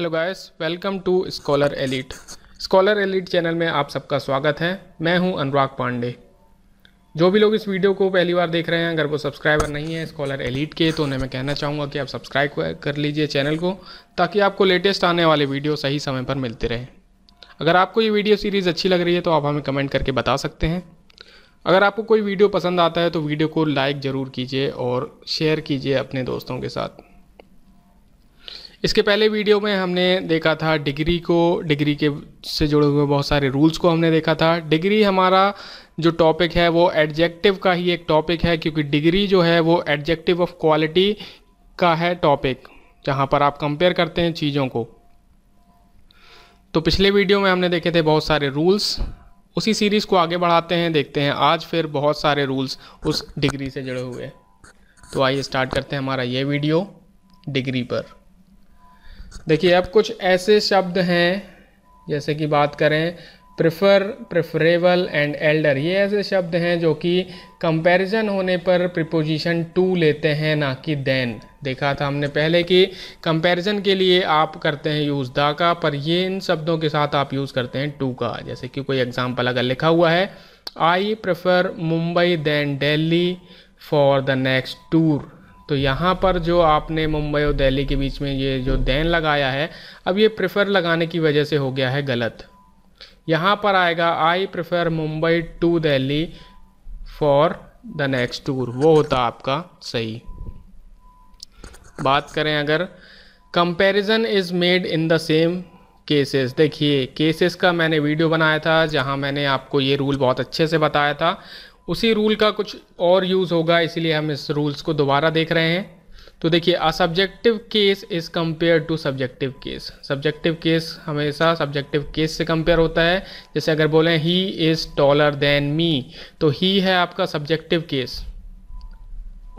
hello guys welcome to Scholar Elite Scholar Elite channel में आप सबका स्वागत है मैं हूं अनुराग पांडे जो भी लोग इस वीडियो को पहली बार देख रहे हैं अगर वो सब्सक्राइबर नहीं है स्कॉलर एलिट के तो उन्हें मैं कहना चाहूँगा कि आप सब्सक्राइब कर लीजिए चैनल को ताकि आपको लेटेस्ट आने वाले वीडियो सही समय पर मिलते रहें अगर आपको ये वीडियो सीरीज़ अच्छी लग रही है तो आप हमें कमेंट करके बता सकते हैं अगर आपको कोई वीडियो पसंद आता है तो वीडियो को लाइक ज़रूर कीजिए और शेयर कीजिए अपने दोस्तों के साथ इसके पहले वीडियो में हमने देखा था डिग्री को डिग्री के से जुड़े हुए बहुत सारे रूल्स को हमने देखा था डिग्री हमारा जो टॉपिक है वो एडजेक्टिव का ही एक टॉपिक है क्योंकि डिग्री जो है वो एडजेक्टिव ऑफ क्वालिटी का है टॉपिक जहाँ पर आप कंपेयर करते हैं चीज़ों को तो पिछले वीडियो में हमने देखे थे बहुत सारे रूल्स उसी सीरीज़ को आगे बढ़ाते हैं देखते हैं आज फिर बहुत सारे रूल्स उस डिग्री से जुड़े हुए तो आइए स्टार्ट करते हैं हमारा ये वीडियो डिग्री पर देखिए अब कुछ ऐसे शब्द हैं जैसे कि बात करें प्रेफर प्रेफरेबल एंड एल्डर ये ऐसे शब्द हैं जो कि कंपैरिजन होने पर प्रिपोजिशन टू लेते हैं ना कि देन देखा था हमने पहले कि कंपैरिजन के लिए आप करते हैं यूज़ दा का पर ये इन शब्दों के साथ आप यूज़ करते हैं टू का जैसे कि कोई एग्जाम्पल अगर लिखा हुआ है I prefer Mumbai than Delhi for the next tour तो यहाँ पर जो आपने मुंबई और दिल्ली के बीच में ये जो दैन लगाया है अब ये प्रेफर लगाने की वजह से हो गया है गलत यहाँ पर आएगा I prefer Mumbai to Delhi for the next tour वो होता आपका सही बात करें अगर comparison is made in the same cases देखिए केसेस का मैंने वीडियो बनाया था जहां मैंने आपको ये रूल बहुत अच्छे से बताया था उसी रूल का कुछ और यूज़ होगा इसीलिए हम इस रूल्स को दोबारा देख रहे हैं तो देखिए a subjective case is compare to subjective case subjective case हमेशा सब्जेक्टिव केस से कंपेयर होता है जैसे अगर बोलें he is taller than me तो ही है आपका सब्जेक्टिव केस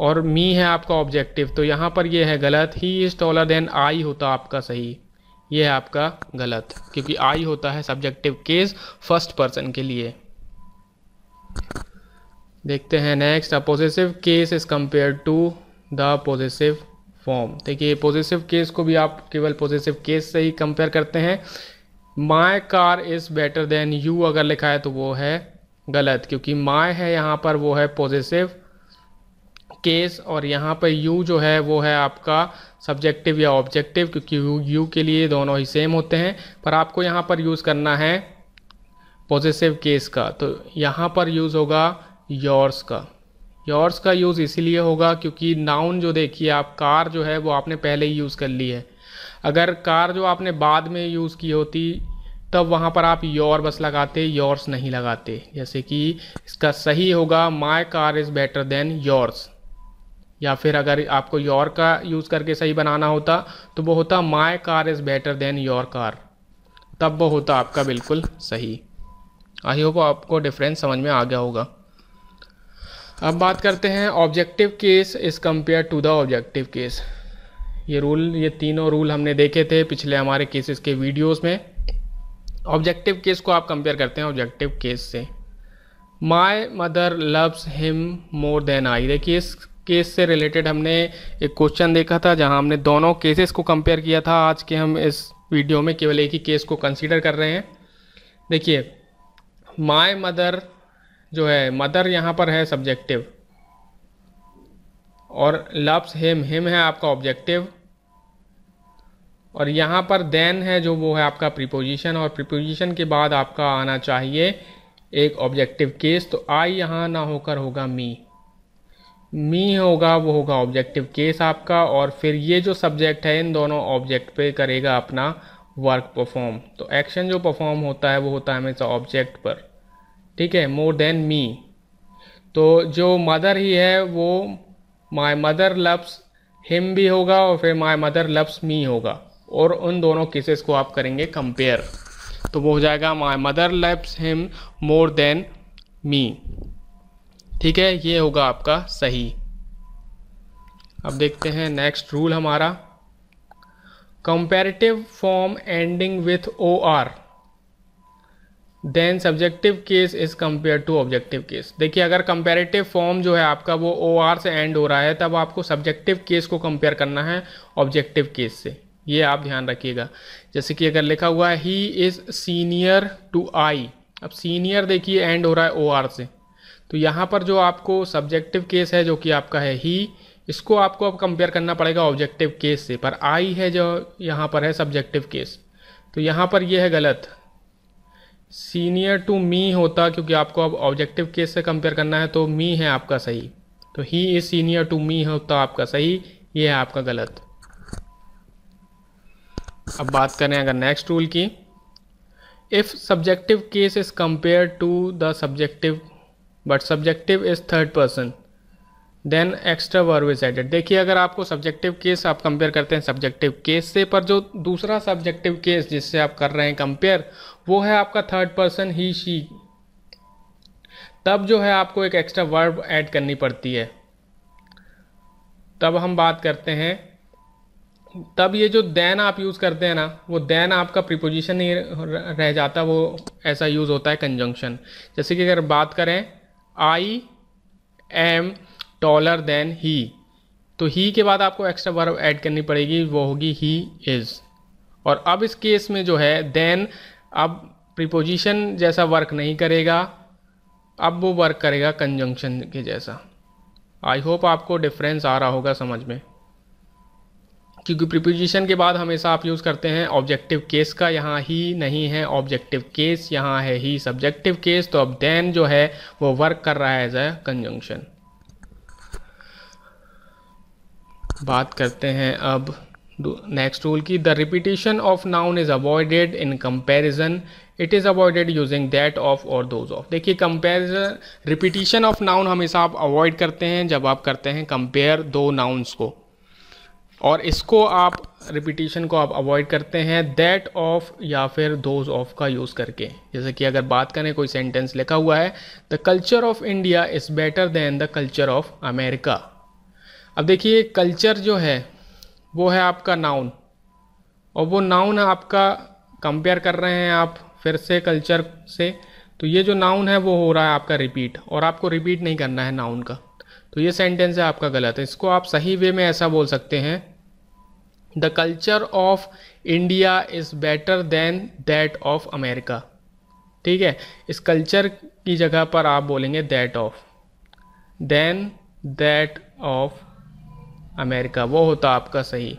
और मी है आपका ऑब्जेक्टिव तो यहाँ पर यह है गलत he is taller than I होता आपका सही ये है आपका गलत क्योंकि आई होता है सब्जेक्टिव केस फर्स्ट पर्सन के लिए देखते हैं next a case is compare to the positive form देखिए पॉजिटिव केस को भी आप केवल पॉजिटिव केस से ही कंपेयर करते हैं my car is better than you अगर लिखा है तो वो है गलत क्योंकि माय है यहाँ पर वो है पॉजिटिव केस और यहाँ पर यू जो है वो है आपका सब्जेक्टिव या ऑब्जेक्टिव क्योंकि यू यू के लिए दोनों ही सेम होते हैं पर आपको यहाँ पर यूज़ करना है पॉजिटिव केस का तो यहाँ पर यूज़ होगा योर्स का योर्स का यूज़ इसीलिए होगा क्योंकि नाउन जो देखिए आप कार जो है वो आपने पहले ही यूज़ कर ली है अगर कार जो आपने बाद में यूज़ की होती तब वहाँ पर आप योर बस लगाते योर्स नहीं लगाते जैसे कि इसका सही होगा my car is better than yours या फिर अगर आपको योर का यूज़ करके सही बनाना होता तो वो होता my car is better than your car तब वो होता आपका बिल्कुल सही आई होप आपको डिफरेंस समझ में आ गया होगा अब बात करते हैं objective case is compare to the objective case ये रूल ये तीनों रूल हमने देखे थे पिछले हमारे केसेस के वीडियोस में ऑब्जेक्टिव केस को आप कंपेयर करते हैं ऑब्जेक्टिव केस से my mother loves him more than I देखिए इस केस से रिलेटेड हमने एक क्वेश्चन देखा था जहां हमने दोनों केसेस को कंपेयर किया था आज के हम इस वीडियो में केवल एक ही केस को कंसिडर कर रहे हैं देखिए माई मदर जो है मदर यहाँ पर है सब्जेक्टिव और लव्स हिम हिम है आपका ऑब्जेक्टिव और यहाँ पर देन है जो वो है आपका प्रीपोजिशन और प्रीपोजिशन के बाद आपका आना चाहिए एक ऑब्जेक्टिव केस तो आई यहाँ ना होकर होगा मी मी होगा वो होगा ऑब्जेक्टिव केस आपका और फिर ये जो सब्जेक्ट है इन दोनों ऑब्जेक्ट पे करेगा अपना वर्क परफॉर्म तो एक्शन जो परफॉर्म होता है वो होता है हमेशा ऑब्जेक्ट पर ठीक है मोर देन मी तो जो मदर ही है वो माई मदर लव्स हिम भी होगा और फिर माई मदर लव्स मी होगा और उन दोनों केसेस को आप करेंगे कंपेयर तो वो हो जाएगा my mother loves him more than me ठीक है ये होगा आपका सही अब देखते हैं नेक्स्ट रूल हमारा comparative form ending with O R then subjective case is compare to objective case देखिए अगर कंपेरेटिव फॉर्म जो है आपका वो ओ आर से एंड हो रहा है तब आपको सब्जेक्टिव केस को कंपेयर करना है ऑब्जेक्टिव केस से ये आप ध्यान रखिएगा जैसे कि अगर लिखा हुआ है he is senior to I अब सीनियर देखिए एंड हो रहा है ओ आर से तो यहाँ पर जो आपको सब्जेक्टिव केस है जो कि आपका है ही इसको आपको अब कंपेयर करना पड़ेगा ऑब्जेक्टिव केस से पर आई है जो यहाँ पर है सब्जेक्टिव केस तो यहाँ पर ये यह है गलत सीनियर टू मी होता क्योंकि आपको अब ऑब्जेक्टिव केस से कंपेयर करना है तो मी है आपका सही तो he is senior to me होता आपका सही ये है आपका गलत अब बात करें अगर नेक्स्ट रूल की if subjective case is compare to the subjective but subjective is third person then extra verb is added देखिए अगर आपको सब्जेक्टिव केस आप कंपेयर करते हैं सब्जेक्टिव केस से पर जो दूसरा सब्जेक्टिव केस जिससे आप कर रहे हैं कंपेयर वो है आपका थर्ड पर्सन ही शी तब जो है आपको एक एक्स्ट्रा वर्ब ऐड करनी पड़ती है तब हम बात करते हैं तब ये जो देन आप यूज़ करते हैं ना वो देन आपका प्रिपोजिशन नहीं रह जाता वो ऐसा यूज़ होता है कंजंक्शन जैसे कि अगर बात करें I am taller than he तो ही के बाद आपको एक्स्ट्रा वर्ब ऐड करनी पड़ेगी वो होगी ही इज़ और अब इस केस में जो है देन अब प्रिपोजिशन जैसा वर्क नहीं करेगा अब वो वर्क करेगा कंजंक्शन के जैसा आई होप आपको डिफरेंस आ रहा होगा समझ में क्योंकि प्रिपोजिशन के बाद हमेशा आप यूज़ करते हैं ऑब्जेक्टिव केस का यहाँ ही नहीं है ऑब्जेक्टिव केस यहाँ है ही सब्जेक्टिव केस तो अब देन जो है वो वर्क कर रहा है एज ए कंजंक्शन बात करते हैं अब नेक्स्ट रूल की the repetition of noun is avoided in comparison it is avoided using that of और दोज ऑफ देखिए कंपैरिजन रिपीटेशन ऑफ नाउन हमेशा आप अवॉइड करते हैं जब आप करते हैं कंपेयर दो नाउन्स को और इसको आप रिपीटेशन को आप अवॉइड करते हैं दैट ऑफ या फिर दोज ऑफ का यूज़ करके जैसे कि अगर बात करें कोई सेंटेंस लिखा हुआ है the culture of India is better than the culture of America अब देखिए कल्चर जो है वो है आपका नाउन और वो नाउन आपका कंपेयर कर रहे हैं आप फिर से कल्चर से तो ये जो नाउन है वो हो रहा है आपका रिपीट और आपको रिपीट नहीं करना है नाउन का तो ये सेंटेंस है आपका गलत है इसको आप सही वे में ऐसा बोल सकते हैं the culture of India is better than that of America ठीक है इस कल्चर की जगह पर आप बोलेंगे that of than that of America वो होता आपका सही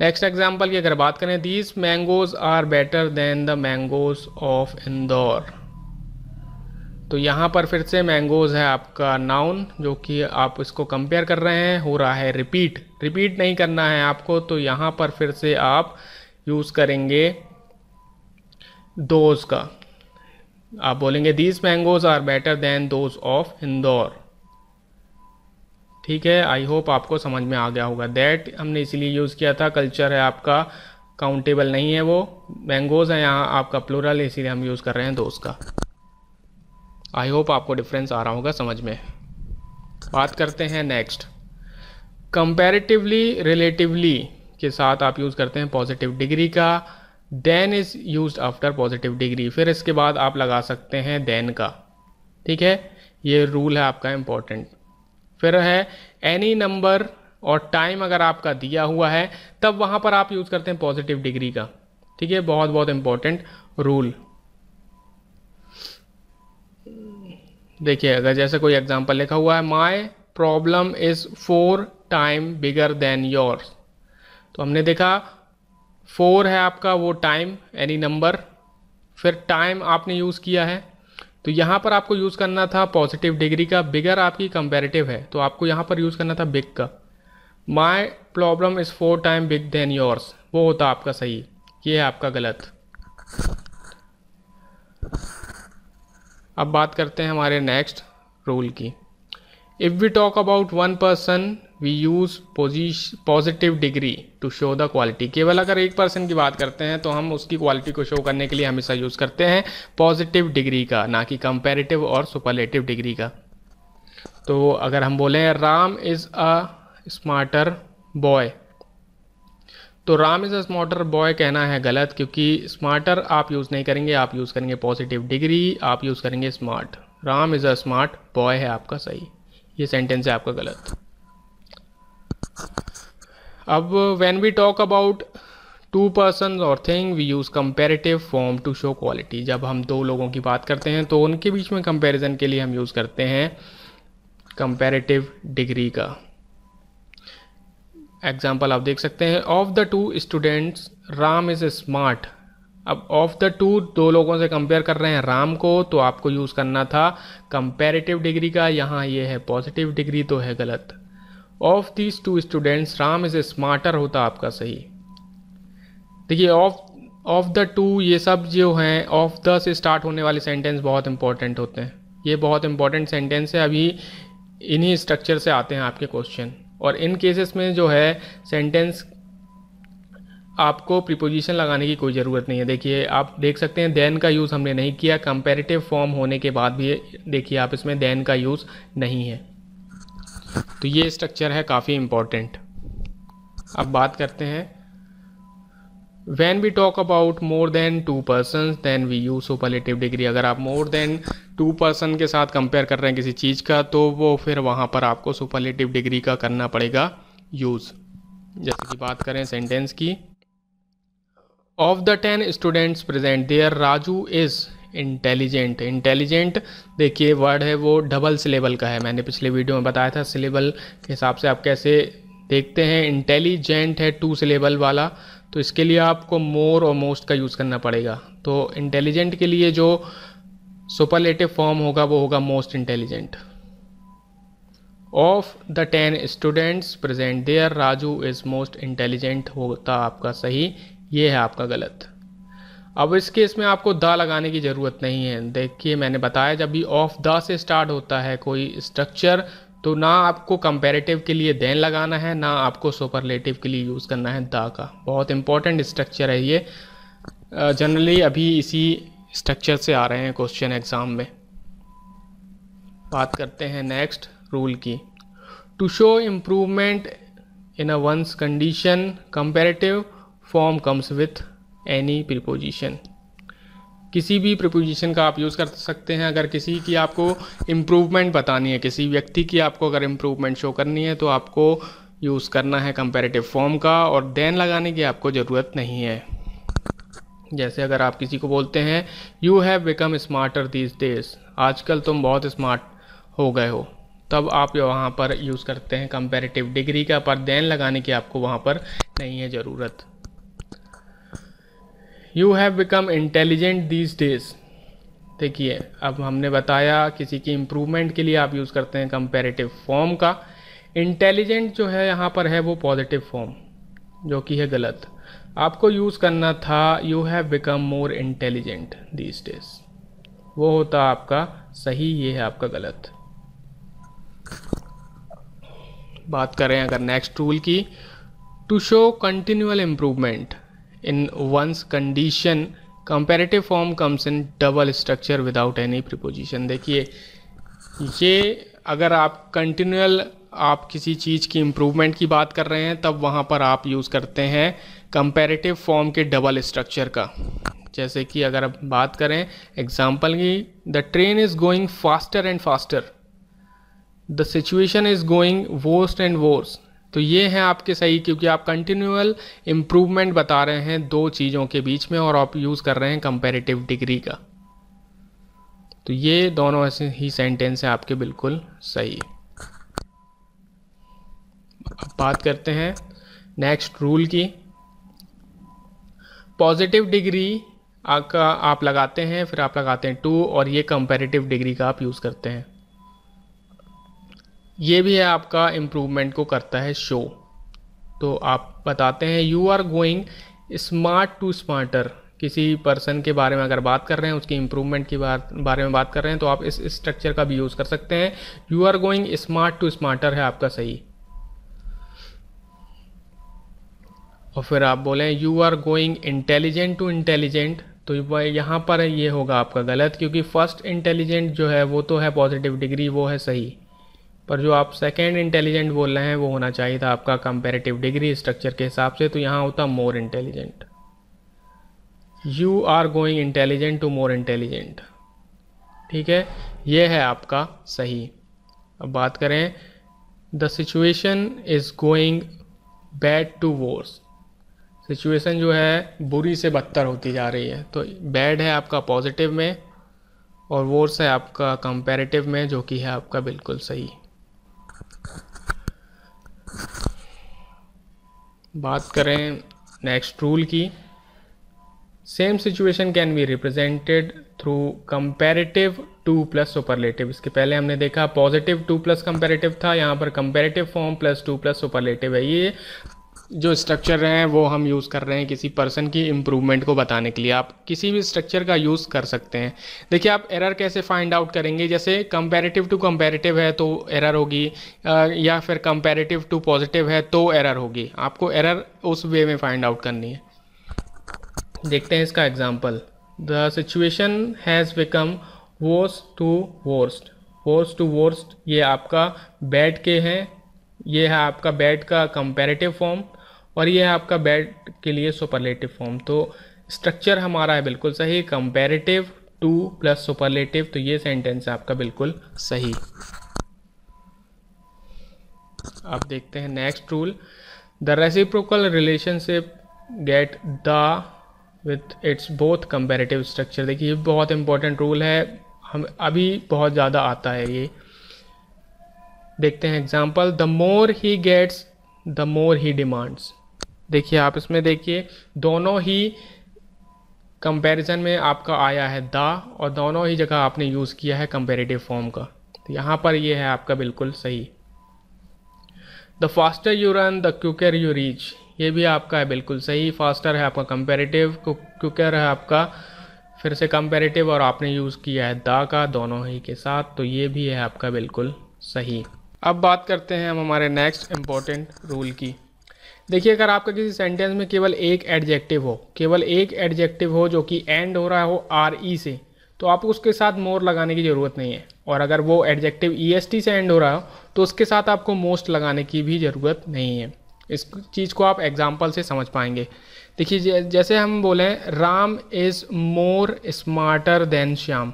नेक्स्ट एग्जाम्पल की अगर बात करें these mangoes are better than the mangoes of Indore तो यहाँ पर फिर से मैंगोज है आपका नाउन जो कि आप इसको कंपेयर कर रहे हैं हो रहा है रिपीट रिपीट नहीं करना है आपको तो यहाँ पर फिर से आप यूज़ करेंगे दोज का आप बोलेंगे these mangoes are better than those of Indore ठीक है आई होप आपको समझ में आ गया होगा दैट हमने इसलिए यूज़ किया था कल्चर है आपका काउंटेबल नहीं है वो मैंगोज़ है यहाँ आपका प्लूरल है इसीलिए हम यूज़ कर रहे हैं दोस्त का आई होप आपको डिफरेंस आ रहा होगा समझ में बात करते हैं नेक्स्ट कंपेरेटिवली रिलेटिवली के साथ आप यूज़ करते हैं पॉजिटिव डिग्री का than is use after positive degree फिर इसके बाद आप लगा सकते हैं देन का ठीक है ये रूल है आपका इम्पोर्टेंट फिर है एनी नंबर और टाइम अगर आपका दिया हुआ है तब वहाँ पर आप यूज़ करते हैं पॉजिटिव डिग्री का ठीक है बहुत बहुत इंपॉर्टेंट रूल देखिए अगर जैसे कोई एग्जाम्पल लिखा हुआ है my problem is four time bigger than your तो हमने देखा फोर है आपका वो टाइम एनी नंबर फिर टाइम आपने यूज़ किया है तो यहाँ पर आपको यूज़ करना था पॉजिटिव डिग्री का बिगर आपकी कंपेरेटिव है तो आपको यहाँ पर यूज़ करना था बिग का my problem is four time big than yours वो होता आपका सही ये है आपका गलत अब बात करते हैं हमारे नेक्स्ट रूल की if we talk about one person we use positive degree to show the quality केवल अगर एक पर्सन की बात करते हैं तो हम उसकी क्वालिटी को शो करने के लिए हमेशा यूज़ करते हैं पॉजिटिव डिग्री का ना कि कंपेरेटिव और सुपरलेटिव डिग्री का तो अगर हम बोलें Ram is a smarter boy तो Ram is a smarter boy कहना है गलत क्योंकि स्मार्टर आप यूज़ नहीं करेंगे आप यूज़ करेंगे पॉजिटिव डिग्री आप यूज़ करेंगे smart Ram is a smart boy है आपका सही ये सेंटेंस है आपका गलत अब when we talk about two person और thing we use comparative form to show quality जब हम दो लोगों की बात करते हैं तो उनके बीच में कंपेरिजन के लिए हम यूज़ करते हैं कंपेरेटिव डिग्री का एग्जाम्पल आप देख सकते हैं of the two students Ram is smart अब ऑफ द टू दो लोगों से कंपेयर कर रहे हैं राम को तो आपको यूज़ करना था कंपेरेटिव डिग्री का यहाँ ये है पॉजिटिव डिग्री तो है गलत of these two students Ram is smarter होता आपका सही देखिए ऑफ ऑफ द टू ये सब जो हैं ऑफ द से स्टार्ट होने वाले सेंटेंस बहुत इंपॉर्टेंट होते हैं ये बहुत इंपॉर्टेंट सेंटेंस है अभी इन्हीं स्ट्रक्चर से आते हैं आपके क्वेश्चन और इन केसेस में जो है सेंटेंस आपको प्रिपोजिशन लगाने की कोई ज़रूरत नहीं है देखिए आप देख सकते हैं देन का यूज़ हमने नहीं किया कंपेरेटिव फॉर्म होने के बाद भी देखिए आप इसमें देन का यूज़ नहीं है तो ये स्ट्रक्चर है काफ़ी इम्पोर्टेंट अब बात करते हैं when we talk about more than two person then we use superlative degree अगर आप मोर देन टू पर्सन के साथ कंपेयर कर रहे हैं किसी चीज़ का तो वो फिर वहाँ पर आपको सुपरलेटिव डिग्री का करना पड़ेगा यूज़ जैसे कि बात करें सेंटेंस की of the ten students present there Raju is intelligent intelligent देखिए वर्ड है वो डबल सिलेबल का है मैंने पिछले वीडियो में बताया था सिलेबल के हिसाब से आप कैसे देखते हैं इंटेलिजेंट है टू सिलेबल वाला तो इसके लिए आपको मोर और मोस्ट का यूज़ करना पड़ेगा तो इंटेलिजेंट के लिए जो सुपरलेटिव फॉर्म होगा वो होगा most intelligent of the ten students present there Raju is most intelligent होता आपका सही ये है आपका गलत अब इस केस में आपको द लगाने की ज़रूरत नहीं है देखिए मैंने बताया जब भी ऑफ द से स्टार्ट होता है कोई स्ट्रक्चर तो ना आपको कंपेरेटिव के लिए देन लगाना है ना आपको सुपरलेटिव के लिए यूज़ करना है द का बहुत इंपॉर्टेंट स्ट्रक्चर है ये जनरली अभी इसी स्ट्रक्चर से आ रहे हैं क्वेश्चन एग्ज़ाम में बात करते हैं नेक्स्ट रूल की to show improvement in a one's condition comparative form comes with any preposition किसी भी प्रिपोजिशन का आप यूज़ कर सकते हैं अगर किसी की आपको इम्प्रूवमेंट बतानी है किसी व्यक्ति की आपको अगर इम्प्रूवमेंट शो करनी है तो आपको यूज़ करना है कंपेरेटिव फॉर्म का और देन लगाने की आपको ज़रूरत नहीं है जैसे अगर आप किसी को बोलते हैं you have become smarter these days आजकल तुम बहुत स्मार्ट हो गए हो तब आप वहाँ पर यूज़ करते हैं कंपेरेटिव डिग्री का पर देन लगाने की आपको वहाँ पर नहीं है ज़रूरत you have become intelligent these days देखिए अब हमने बताया किसी की इम्प्रूवमेंट के लिए आप यूज़ करते हैं कंपेरेटिव फॉर्म का इंटेलिजेंट जो है यहाँ पर है वो पॉजिटिव फॉर्म जो कि है गलत आपको यूज़ करना था you have become more intelligent these days वो होता आपका सही ये है आपका गलत बात करें अगर नेक्स्ट टूल की to show continual improvement in one's condition comparative form comes in double structure without any preposition देखिए ये अगर आप कंटिन्यूल आप किसी चीज़ की इम्प्रूवमेंट की बात कर रहे हैं तब वहाँ पर आप यूज़ करते हैं कंपेरेटिव फॉर्म के डबल स्ट्रक्चर का जैसे कि अगर आप बात करें एग्जाम्पल की the train is going faster and faster the situation is going worst and worst तो ये है आपके सही क्योंकि आप कंटिन्यूअल इम्प्रूवमेंट बता रहे हैं दो चीज़ों के बीच में और आप यूज़ कर रहे हैं कंपेरेटिव डिग्री का तो ये दोनों ऐसे ही सेंटेंस है आपके बिल्कुल सही अब बात करते हैं नेक्स्ट रूल की पॉजिटिव डिग्री का आप लगाते हैं फिर आप लगाते हैं टू और ये कंपेरेटिव डिग्री का आप यूज़ करते हैं ये भी है आपका इम्प्रूवमेंट को करता है शो तो आप बताते हैं you are going smart to smarter किसी पर्सन के बारे में अगर बात कर रहे हैं उसकी इम्प्रूवमेंट के बारे में बात कर रहे हैं तो आप इस स्ट्रक्चर का भी यूज़ कर सकते हैं you are going smart to smarter है आपका सही और फिर आप बोलें you are going intelligent to intelligent तो यहाँ पर ये होगा आपका गलत क्योंकि फर्स्ट इंटेलिजेंट जो है वो तो है पॉजिटिव डिग्री वो है सही पर जो आप सेकेंड इंटेलिजेंट बोल रहे हैं वो होना चाहिए था आपका कंपेरेटिव डिग्री स्ट्रक्चर के हिसाब से तो यहाँ होता more intelligent you are going intelligent to more intelligent ठीक है ये है आपका सही अब बात करें the situation is going bad to worse situation जो है बुरी से बदतर होती जा रही है तो बैड है आपका पॉजिटिव में और वोर्स है आपका कंपेरेटिव में जो कि है आपका बिल्कुल सही बात करें नेक्स्ट रूल की same situation can be represented through comparative to plus superlative इसके पहले हमने देखा पॉजिटिव टू प्लस कंपेरेटिव था यहाँ पर comparative form plus to plus superlative है ये जो स्ट्रक्चर हैं वो हम यूज़ कर रहे हैं किसी पर्सन की इम्प्रूवमेंट को बताने के लिए आप किसी भी स्ट्रक्चर का यूज़ कर सकते हैं देखिए आप एरर कैसे फाइंड आउट करेंगे जैसे कंपेरेटिव टू कंपेरेटिव है तो एरर होगी या फिर कंपेरेटिव टू पॉजिटिव है तो एरर होगी आपको एरर उस वे में फाइंड आउट करनी है देखते हैं इसका example the situation has become worst to worst worse to worst ये आपका बैट के हैं ये है आपका बैट का कंपेरेटिव फॉर्म और ये है आपका बेड के लिए सुपरलेटिव फॉर्म तो स्ट्रक्चर हमारा है बिल्कुल सही कंपेरेटिव टू प्लस सुपरलेटिव तो ये सेंटेंस है आपका बिल्कुल सही अब देखते हैं next rule the reciprocal relationship get the with its both comparative structure देखिए ये बहुत इंपॉर्टेंट रूल है हम अभी बहुत ज़्यादा आता है ये देखते हैं example the more he gets the more he demands देखिए आप इसमें देखिए दोनों ही कंपैरिजन में आपका आया है द और दोनों ही जगह आपने यूज़ किया है कंपेरेटिव फॉर्म का तो यहाँ पर ये है आपका बिल्कुल सही the faster you run the quicker you reach ये भी आपका है बिल्कुल सही फास्टर है आपका कंपेरेटिव क्यूकर है आपका फिर से कंपेरेटिव और आपने यूज़ किया है द का दोनों ही के साथ तो ये भी है आपका बिल्कुल सही अब बात करते हैं हम हमारे नेक्स्ट इम्पोर्टेंट रूल की देखिए अगर आपका किसी सेंटेंस में केवल एक एडजेक्टिव हो केवल एक एडजेक्टिव हो जो कि एंड हो रहा हो आर ई से तो आपको उसके साथ मोर लगाने की ज़रूरत नहीं है और अगर वो एडजेक्टिव ई एस टी से एंड हो रहा हो तो उसके साथ आपको मोस्ट लगाने की भी ज़रूरत नहीं है इस चीज़ को आप एग्जाम्पल से समझ पाएंगे देखिए जैसे हम बोलें Ram is more smarter than Shyam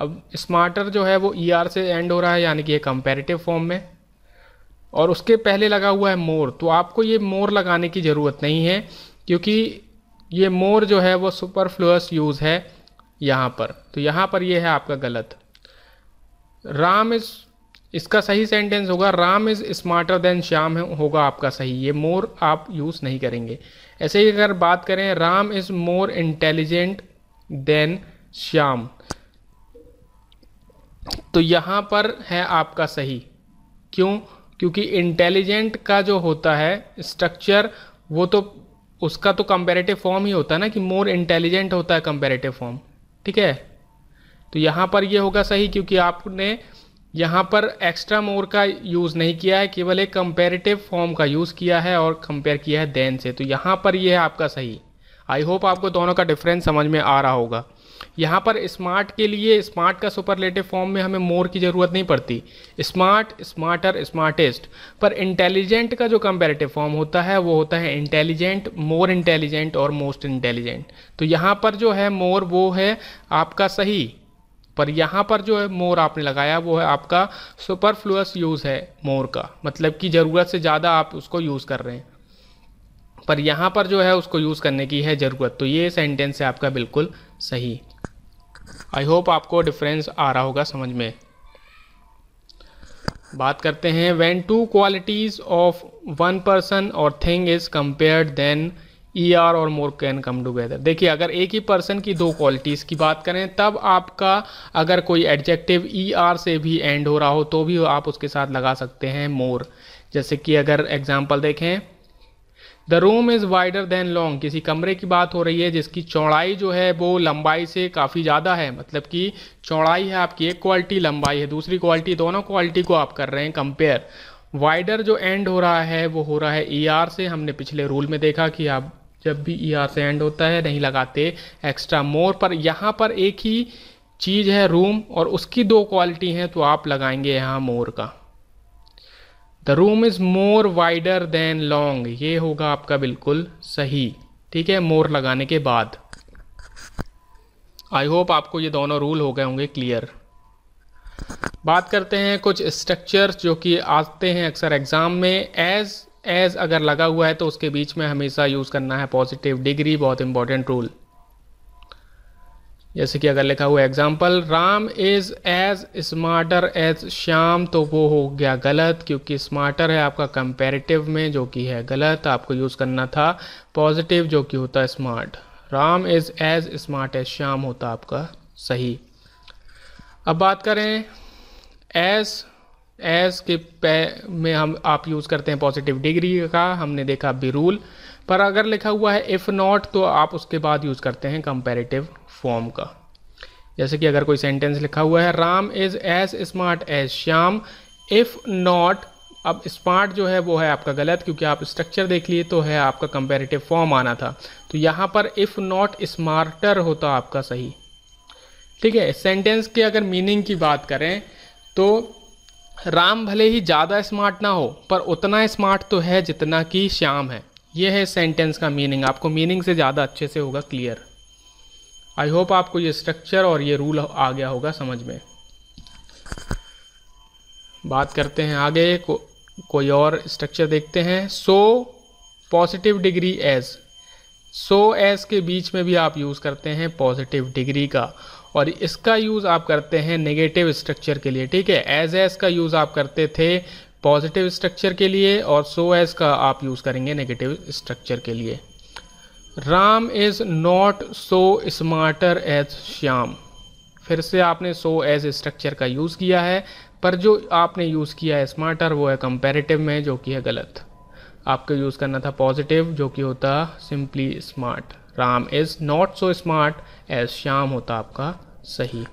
अब स्मार्टर जो है वो ई ER से एंड हो रहा है यानी कि ये कंपेरेटिव फॉर्म में और उसके पहले लगा हुआ है मोर तो आपको ये मोर लगाने की ज़रूरत नहीं है क्योंकि ये मोर जो है वो सुपरफ्लुअस यूज़ है यहाँ पर तो यहाँ पर ये है आपका गलत राम इज़ इसका सही सेंटेंस होगा Ram is smarter than Shyam होगा आपका सही ये मोर आप यूज़ नहीं करेंगे ऐसे ही अगर बात करें Ram is more intelligent than Shyam तो यहाँ पर है आपका सही क्यों क्योंकि इंटेलिजेंट का जो होता है स्ट्रक्चर वो तो उसका तो कंपेरेटिव फॉर्म ही होता है ना कि मोर इंटेलिजेंट होता है कंपेरेटिव फॉर्म ठीक है तो यहाँ पर ये होगा सही क्योंकि आपने यहाँ पर एक्स्ट्रा मोर का यूज़ नहीं किया है केवल एक कंपेरेटिव फॉर्म का यूज़ किया है और कंपेयर किया है देन से तो यहाँ पर ये यह है आपका सही आई होप आपको दोनों का डिफरेंस समझ में आ रहा होगा यहाँ पर स्मार्ट के लिए स्मार्ट का सुपरलेटिव फॉर्म में हमें मोर की ज़रूरत नहीं पड़ती स्मार्ट स्मार्टर स्मार्टेस्ट पर इंटेलिजेंट का जो कंपेरेटिव फॉर्म होता है वो होता है इंटेलिजेंट मोर इंटेलिजेंट और मोस्ट इंटेलिजेंट तो यहाँ पर जो है मोर वो है आपका सही पर यहाँ पर जो है मोर आपने लगाया वो है आपका सुपरफ्लुअस यूज़ है मोर का मतलब कि ज़रूरत से ज़्यादा आप उसको यूज़ कर रहे हैं पर यहाँ पर जो है उसको यूज़ करने की है ज़रूरत तो ये सेंटेंस है आपका बिल्कुल सही आई होप आपको डिफरेंस आ रहा होगा समझ में बात करते हैं when two qualities of one person और thing is compared then E R और मोर कैन कम टूगेदर देखिए अगर एक ही पर्सन की दो क्वालिटीज़ की बात करें तब आपका अगर कोई एडजेक्टिव ई आर से भी एंड हो रहा हो तो भी आप उसके साथ लगा सकते हैं मोर जैसे कि अगर एग्जाम्पल देखें the room is wider than long किसी कमरे की बात हो रही है जिसकी चौड़ाई जो है वो लंबाई से काफ़ी ज़्यादा है मतलब कि चौड़ाई है आपकी एक क्वालिटी लंबाई है दूसरी क्वालिटी दोनों क्वालिटी को आप कर रहे हैं कंपेयर वाइडर जो एंड हो रहा है वो हो रहा है ई e ER से हमने पिछले रूल में देखा कि आप जब भी ई e ER से एंड होता है नहीं लगाते एक्स्ट्रा मोर पर यहाँ पर एक ही चीज़ है रूम और उसकी दो क्वालिटी हैं तो आप लगाएंगे यहाँ मोर का the room is more wider than long ये होगा आपका बिल्कुल सही ठीक है मोर लगाने के बाद आई होप आपको ये दोनों रूल हो गए होंगे क्लियर बात करते हैं कुछ स्ट्रक्चर्स जो कि आते हैं अक्सर एग्ज़ाम में एज एज अगर लगा हुआ है तो उसके बीच में हमेशा यूज़ करना है पॉजिटिव डिग्री बहुत इंपॉर्टेंट रूल जैसे कि अगर लिखा हुआ example Ram is as smarter as Shyam तो वो हो गया गलत क्योंकि स्मार्टर है आपका कंपेरेटिव में जो कि है गलत आपको यूज़ करना था पॉजिटिव जो कि होता है smart Ram is as smart as Shyam होता आपका सही अब बात करें एज एज के पे में हम आप यूज़ करते हैं पॉजिटिव डिग्री का हमने देखा अभी रूल पर अगर लिखा हुआ है इफ़ नॉट तो आप उसके बाद यूज़ करते हैं कंपेरेटिव फॉर्म का जैसे कि अगर कोई सेंटेंस लिखा हुआ है Ram is as smart as Shyam if not अब स्मार्ट जो है वो है आपका गलत क्योंकि आप स्ट्रक्चर देख लिए तो है आपका कंपेरेटिव फॉर्म आना था तो यहाँ पर इफ़ नॉट स्मार्टर होता आपका सही ठीक है सेंटेंस के अगर मीनिंग की बात करें तो राम भले ही ज़्यादा स्मार्ट ना हो पर उतना स्मार्ट तो है जितना कि श्याम है ये है सेंटेंस का मीनिंग आपको मीनिंग से ज़्यादा अच्छे से होगा क्लियर आई होप आपको ये स्ट्रक्चर और ये रूल आ गया होगा समझ में बात करते हैं आगे को, कोई और स्ट्रक्चर देखते हैं so positive degree as so as के बीच में भी आप यूज़ करते हैं पॉजिटिव डिग्री का और इसका यूज़ आप करते हैं नेगेटिव स्ट्रक्चर के लिए ठीक है एज एज का यूज़ आप करते थे पॉजिटिव स्ट्रक्चर के लिए और सो एज का आप यूज़ करेंगे नेगेटिव स्ट्रक्चर के लिए Ram is not so smarter as Shyam फिर से आपने सो एज स्ट्रक्चर का यूज़ किया है पर जो आपने यूज़ किया है स्मार्टर वो है कंपेरेटिव में जो कि है गलत आपको यूज़ करना था पॉजिटिव जो कि होता simply smart Ram is not so smart as Shyam होता आपका सही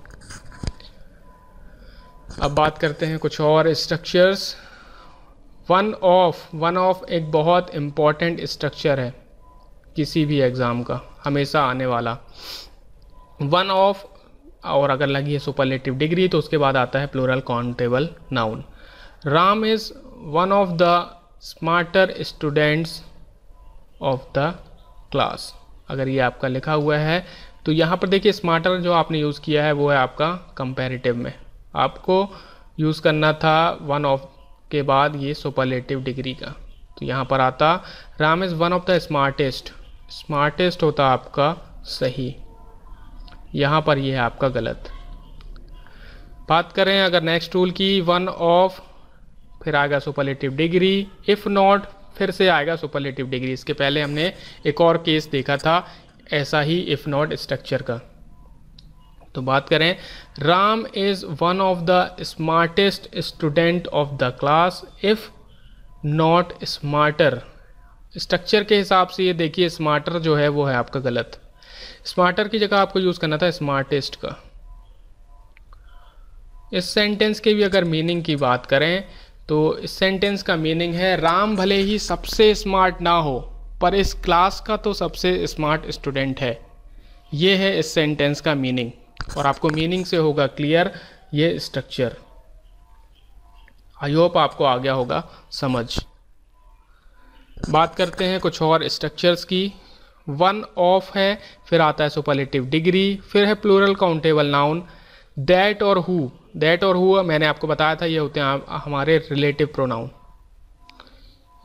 अब बात करते हैं कुछ और structures one of one of एक बहुत इम्पॉर्टेंट स्ट्रक्चर है किसी भी एग्ज़ाम का हमेशा आने वाला वन ऑफ और अगर लगी है सुपरलेटिव डिग्री तो उसके बाद आता है plural countable noun Ram is one of the smarter students of the class अगर ये आपका लिखा हुआ है तो यहाँ पर देखिए स्मार्टर जो आपने यूज़ किया है वो है आपका कंपेरेटिव में आपको यूज़ करना था वन ऑफ के बाद ये सुपरलेटिव डिग्री का तो यहाँ पर आता Ram is one of the smartest smartest होता आपका सही यहाँ पर यह है आपका गलत बात करें अगर नेक्स्ट रूल की वन ऑफ फिर आएगा सुपरलेटिव डिग्री इफ़ नॉट फिर से आएगा सुपरलेटिव डिग्री इसके पहले हमने एक और केस देखा था ऐसा ही इफ़ नॉट स्ट्रक्चर का तो बात करें Ram is one of the smartest student of the class if not smarter structure के हिसाब से ये देखिए स्मार्टर जो है वो है आपका गलत स्मार्टर की जगह आपको यूज़ करना था स्मार्टेस्ट का इस सेंटेंस के भी अगर मीनिंग की बात करें तो इस सेंटेंस का मीनिंग है राम भले ही सबसे स्मार्ट ना हो पर इस क्लास का तो सबसे स्मार्ट स्टूडेंट है ये है इस सेंटेंस का मीनिंग और आपको मीनिंग से होगा क्लियर ये स्ट्रक्चर आई होप आपको आ गया होगा समझ बात करते हैं कुछ और स्ट्रक्चर्स की वन ऑफ है फिर आता है सुपरलेटिव डिग्री फिर है प्लूरल काउंटेबल नाउन दैट और हु दैट और हु मैंने आपको बताया था ये होते हैं हमारे रिलेटिव प्रोनाउन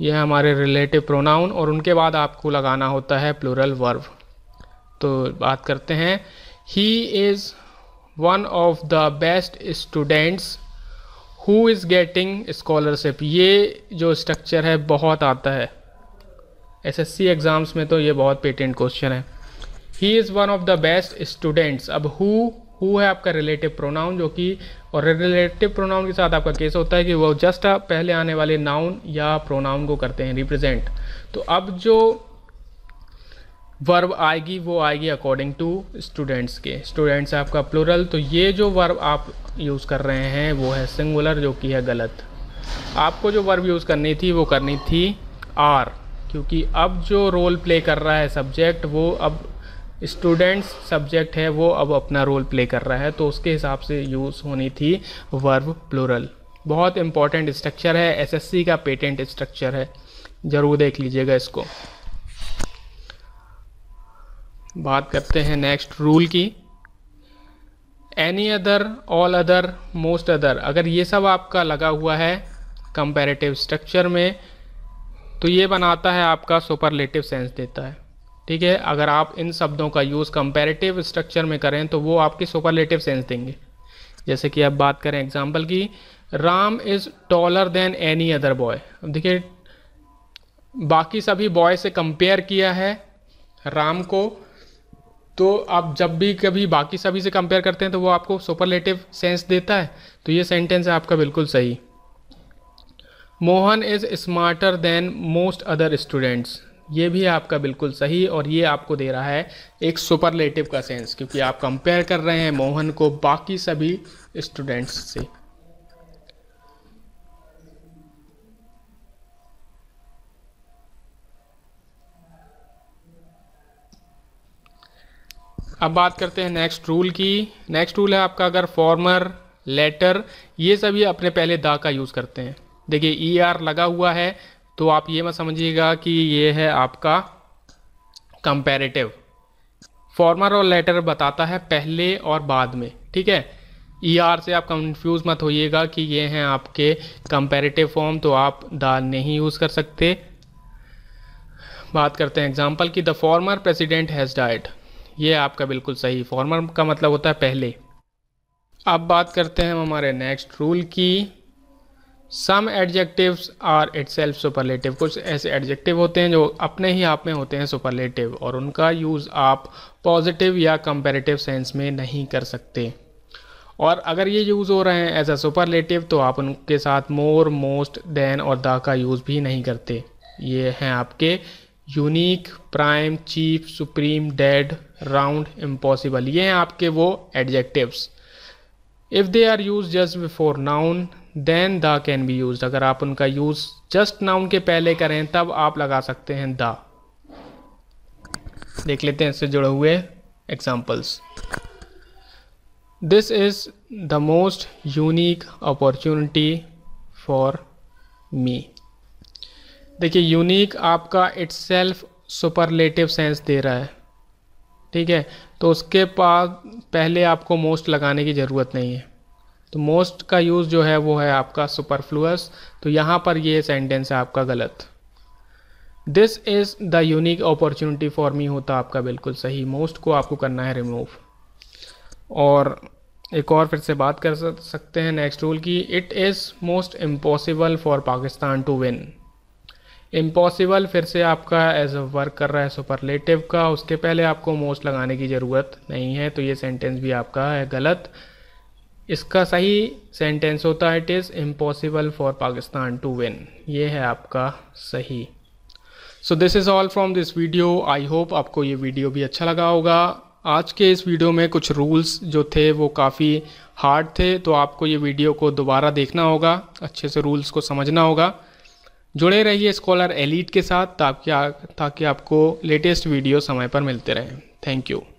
ये हमारे रिलेटिव प्रोनाउन और उनके बाद आपको लगाना होता है प्लूरल वर्व तो बात करते हैं he is one of the best students who is getting scholarship ये जो structure है बहुत आता है सी एग्ज़ाम्स में तो ये बहुत पेटेंट क्वेश्चन है he is one of the best students अब हु हु है आपका रिलेटिव प्रोनाउन जो कि और रिलेटिव प्रोनाउन के साथ आपका केस होता है कि वो जस्ट पहले आने वाले नाउन या प्रोनाउन को करते हैं रिप्रेजेंट तो अब जो वर्ब आएगी वो आएगी अकॉर्डिंग टू स्टूडेंट्स के स्टूडेंट्स आपका प्लूरल तो ये जो वर्ब आप यूज़ कर रहे हैं वो है सिंगुलर जो कि है गलत आपको जो वर्ब यूज़ करनी थी वो करनी थी आर क्योंकि अब जो रोल प्ले कर रहा है सब्जेक्ट वो अब स्टूडेंट्स सब्जेक्ट है वो अब अपना रोल प्ले कर रहा है तो उसके हिसाब से यूज़ होनी थी वर्ब प्लूरल बहुत इंपॉर्टेंट स्ट्रक्चर है एसएससी का पेटेंट स्ट्रक्चर है ज़रूर देख लीजिएगा इसको बात करते हैं नेक्स्ट रूल की any other all other most other अगर ये सब आपका लगा हुआ है कंपेरेटिव स्ट्रक्चर में तो ये बनाता है आपका सुपरलेटिव सेंस देता है ठीक है अगर आप इन शब्दों का यूज़ कंपेरेटिव स्ट्रक्चर में करें तो वो आपकी सुपरलेटिव सेंस देंगे जैसे कि अब बात करें एग्जाम्पल की Ram is taller than any other boy अब देखिए बाकी सभी बॉय से कंपेयर किया है राम को तो आप जब भी कभी बाकी सभी से कंपेयर करते हैं तो वो आपको सुपरलेटिव सेंस देता है तो ये सेंटेंस है आपका बिल्कुल सही Mohan is smarter than most other students ये भी आपका बिल्कुल सही और ये आपको दे रहा है एक सुपरलेटिव का सेंस क्योंकि आप कंपेयर कर रहे हैं मोहन को बाकी सभी स्टूडेंट्स से अब बात करते हैं नेक्स्ट रूल की नेक्स्ट रूल है आपका अगर फॉर्मर लेटर ये सभी अपने पहले दा का यूज़ करते हैं देखिए ई e आर लगा हुआ है तो आप ये मत समझिएगा कि ये है आपका कंपेरेटिव फॉर्मर और लेटर बताता है पहले और बाद में ठीक है ई e आर से आप कंफ्यूज मत होइएगा कि ये हैं आपके कंपेरेटिव फॉर्म तो आप दा नहीं यूज़ कर सकते बात करते हैं एग्जाम्पल की the former president has died ये आपका बिल्कुल सही फॉर्मर का मतलब होता है पहले अब बात करते हैं हम हमारे नेक्स्ट रूल की some adjectives are itself superlative कुछ ऐसे एडजेक्टिव होते हैं जो अपने ही आप में होते हैं सुपरलेटिव और उनका यूज़ आप पॉजिटिव या कंपेरेटिव सेंस में नहीं कर सकते और अगर ये यूज़ हो रहे हैं एज अ सुपरलेटिव तो आप उनके साथ मोर मोस्ट देन और दा का यूज़ भी नहीं करते ये हैं आपके unique prime chief supreme dead round impossible ये हैं आपके वो adjectives if they are use just before noun then the can be use अगर आप उनका यूज़ जस्ट नाउन के पहले करें तब आप लगा सकते हैं द देख लेते हैं इससे जुड़े हुए examples this is the most unique opportunity for me देखिए यूनिक आपका इट्स सेल्फ सुपरलेटिव सेंस दे रहा है ठीक है तो उसके पास पहले आपको मोस्ट लगाने की ज़रूरत नहीं है तो मोस्ट का यूज़ जो है वो है आपका सुपरफ्लूस तो यहाँ पर ये सेंटेंस है आपका गलत this is the unique opportunity for me होता आपका बिल्कुल सही मोस्ट को आपको करना है रिमूव और एक और फिर से बात कर सकते हैं नेक्स्ट रूल की it is most impossible for Pakistan to win impossible फिर से आपका एज वर्क कर रहा है सुपरलेटिव का उसके पहले आपको मोस्ट लगाने की ज़रूरत नहीं है तो ये सेंटेंस भी आपका है गलत इसका सही सेंटेंस होता है it is impossible for Pakistan to win ये है आपका सही so this is all from this video I hope आपको ये वीडियो भी अच्छा लगा होगा आज के इस वीडियो में कुछ रूल्स जो थे वो काफ़ी हार्ड थे तो आपको ये वीडियो को दोबारा देखना होगा अच्छे से रूल्स को समझना होगा जुड़े रहिए स्कॉलर एलिट के साथ ताकि ताकि आपको लेटेस्ट वीडियो समय पर मिलते रहें थैंक यू